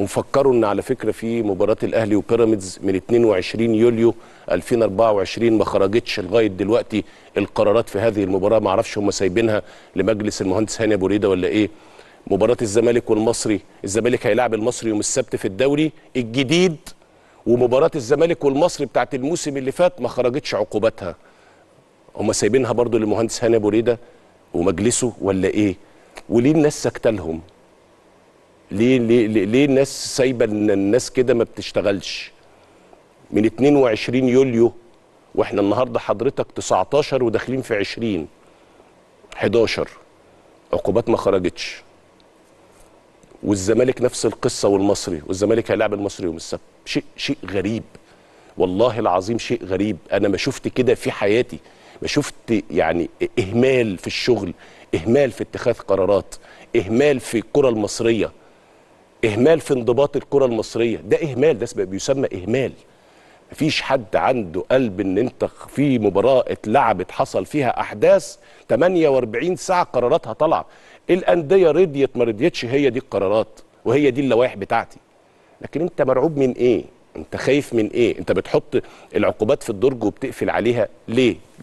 ونفكروا ان على فكره في مباراه الاهلي وبيراميدز من 22 يوليو 2024 ما خرجتش لغايه دلوقتي القرارات في هذه المباراه ما اعرفش هم سايبينها لمجلس المهندس هاني ابو ريده ولا ايه مباراه الزمالك والمصري الزمالك هيلاعب المصري يوم السبت في الدوري الجديد ومباراه الزمالك والمصري بتاعت الموسم اللي فات ما خرجتش عقوباتها هم سايبينها برضو للمهندس هاني ابو ريده ومجلسه ولا ايه وليه الناس ساكته لهم ليه ليه ليه, ليه الناس سايبه ان الناس كده ما بتشتغلش من 22 يوليو واحنا النهارده حضرتك 19 وداخلين في 20 11 عقوبات ما خرجتش والزمالك نفس القصه والمصري والزمالك هيلاعب المصري يوم السبت شيء شيء غريب والله العظيم شيء غريب انا ما شفت كده في حياتي ما شفت يعني اهمال في الشغل اهمال في اتخاذ قرارات اهمال في الكره المصريه اهمال في انضباط الكره المصريه ده اهمال ده بيسمى اهمال مفيش حد عنده قلب ان انت في مباراه اتلعبت حصل فيها احداث 48 ساعه قراراتها طالعه الانديه رضيت ما رضيتش هي دي القرارات وهي دي اللوائح بتاعتي لكن انت مرعوب من ايه انت خايف من ايه انت بتحط العقوبات في الدرج وبتقفل عليها ليه